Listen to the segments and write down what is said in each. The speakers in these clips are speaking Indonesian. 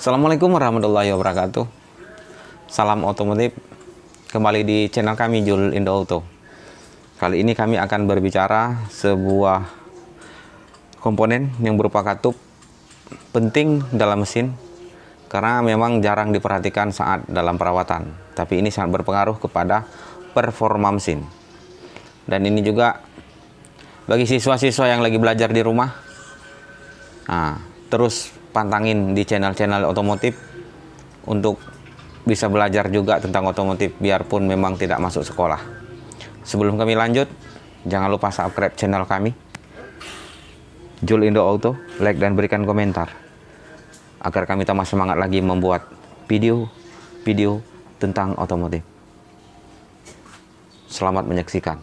Assalamualaikum warahmatullahi wabarakatuh. Salam otomotif. Kembali di channel kami Jul Indo Auto. Kali ini kami akan berbicara sebuah komponen yang berupa katup penting dalam mesin karena memang jarang diperhatikan saat dalam perawatan. Tapi ini sangat berpengaruh kepada performa mesin. Dan ini juga bagi siswa-siswa yang lagi belajar di rumah. Nah, terus pantangin di channel-channel otomotif untuk bisa belajar juga tentang otomotif biarpun memang tidak masuk sekolah. Sebelum kami lanjut, jangan lupa subscribe channel kami. Jul Indo Auto, like dan berikan komentar agar kami tambah semangat lagi membuat video-video tentang otomotif. Selamat menyaksikan.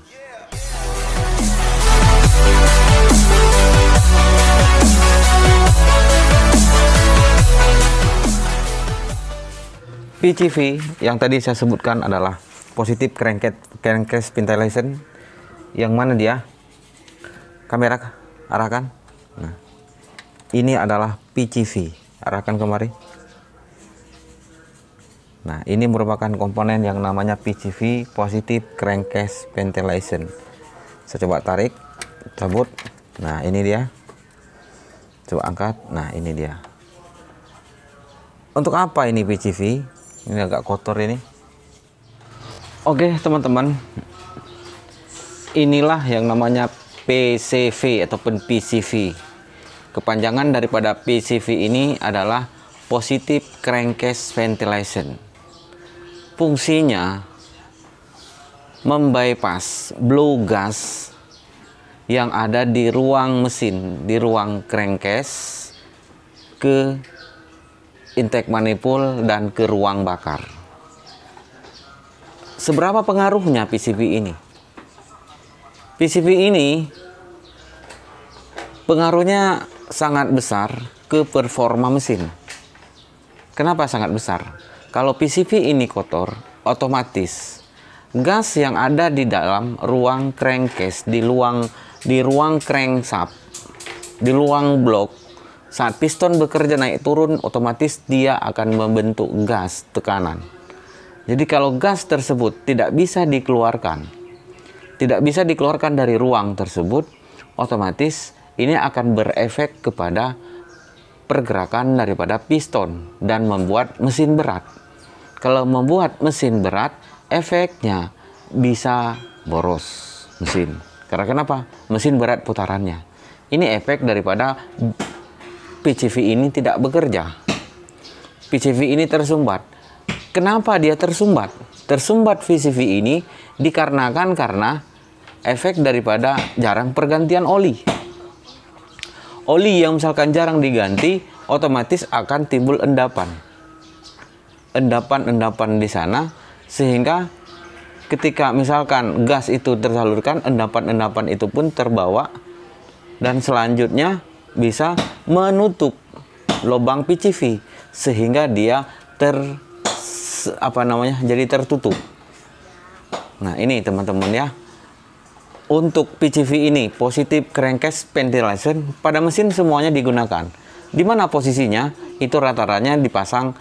PCV yang tadi saya sebutkan adalah positif crankcase crankcase ventilation yang mana dia kamera arahkan nah ini adalah PCV arahkan kemari nah ini merupakan komponen yang namanya PCV positive crankcase ventilation saya coba tarik cabut nah ini dia coba angkat nah ini dia untuk apa ini PCV ini agak kotor ini oke teman-teman inilah yang namanya PCV ataupun PCV kepanjangan daripada PCV ini adalah positif crankcase ventilation fungsinya membypass blow gas yang ada di ruang mesin, di ruang crankcase ke intake manifold dan ke ruang bakar. Seberapa pengaruhnya PCB ini? PCB ini pengaruhnya sangat besar ke performa mesin. Kenapa sangat besar? Kalau PCB ini kotor, otomatis gas yang ada di dalam ruang crankcase, di ruang di ruang crankshaft, di ruang blok saat piston bekerja naik turun, otomatis dia akan membentuk gas tekanan. Jadi kalau gas tersebut tidak bisa dikeluarkan, tidak bisa dikeluarkan dari ruang tersebut, otomatis ini akan berefek kepada pergerakan daripada piston dan membuat mesin berat. Kalau membuat mesin berat, efeknya bisa boros mesin. Karena kenapa? Mesin berat putarannya. Ini efek daripada PCV ini tidak bekerja. PCV ini tersumbat. Kenapa dia tersumbat? Tersumbat PCV ini dikarenakan karena efek daripada jarang pergantian oli. Oli yang misalkan jarang diganti, otomatis akan timbul endapan. Endapan-endapan di sana sehingga ketika misalkan gas itu tersalurkan, endapan-endapan itu pun terbawa dan selanjutnya bisa menutup lubang PCV sehingga dia ter apa namanya jadi tertutup. Nah ini teman-teman ya untuk PCV ini positif crankcase ventilation pada mesin semuanya digunakan. Di mana posisinya itu rata-ratanya dipasang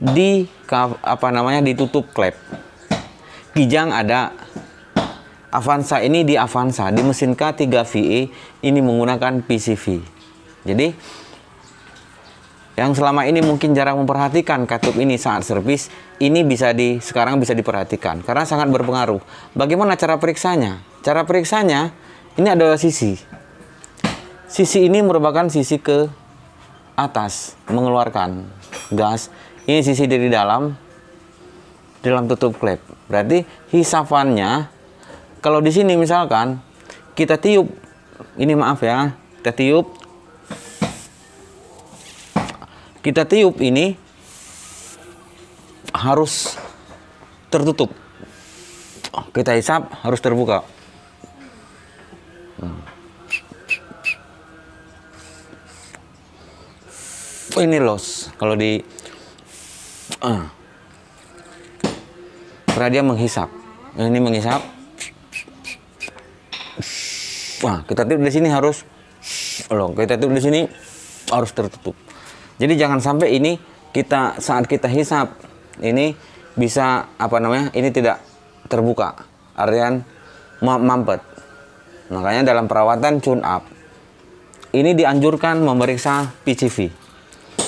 di apa namanya ditutup klep. Kijang ada Avanza ini di Avanza di mesin K3VE ini menggunakan PCV. Jadi yang selama ini mungkin jarang memperhatikan katup ini saat servis, ini bisa di sekarang bisa diperhatikan karena sangat berpengaruh. Bagaimana cara periksanya? Cara periksanya ini adalah sisi. Sisi ini merupakan sisi ke atas mengeluarkan gas. Ini sisi dari dalam dalam tutup klep. Berarti hisafannya kalau di sini misalkan kita tiup ini maaf ya, kita tiup kita tiup ini harus tertutup. Kita hisap harus terbuka. Hmm. Ini los kalau di karena eh. dia menghisap. Ini menghisap. Wah, kita tiup di sini harus loh, kita tiup di sini harus tertutup. Jadi jangan sampai ini kita saat kita hisap ini bisa apa namanya ini tidak terbuka artian mampet makanya dalam perawatan tune up ini dianjurkan memeriksa PCV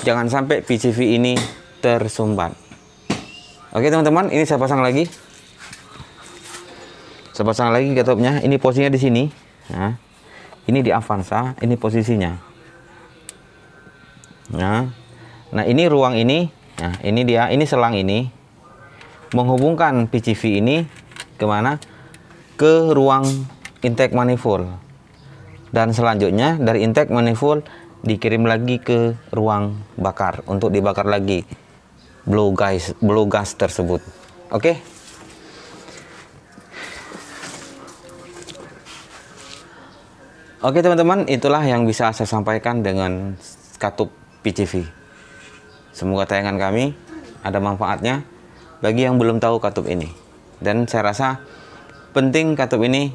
jangan sampai PCV ini tersumbat oke teman-teman ini saya pasang lagi saya pasang lagi ketopnya ini posisinya di sini nah, ini di Avanza ini posisinya Nah, nah ini ruang ini, nah ini dia, ini selang ini menghubungkan PCV ini kemana? Ke ruang intake manifold. Dan selanjutnya dari intake manifold dikirim lagi ke ruang bakar untuk dibakar lagi blow guys, blow gas tersebut. Oke. Okay? Oke teman-teman, itulah yang bisa saya sampaikan dengan katup PCV. Semoga tayangan kami ada manfaatnya bagi yang belum tahu katup ini. Dan saya rasa penting katup ini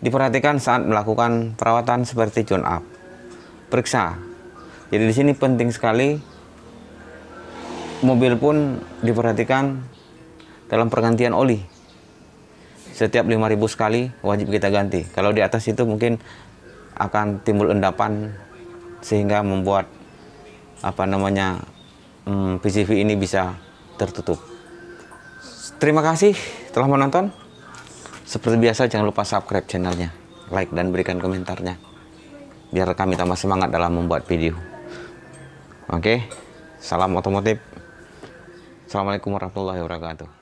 diperhatikan saat melakukan perawatan seperti tune up. Periksa. Jadi di sini penting sekali mobil pun diperhatikan dalam pergantian oli. Setiap 5000 sekali wajib kita ganti. Kalau di atas itu mungkin akan timbul endapan sehingga membuat apa namanya hmm, PCV ini bisa tertutup. Terima kasih telah menonton. Seperti biasa jangan lupa subscribe channelnya, like dan berikan komentarnya. Biar kami tambah semangat dalam membuat video. Oke, salam otomotif. Assalamualaikum warahmatullahi wabarakatuh.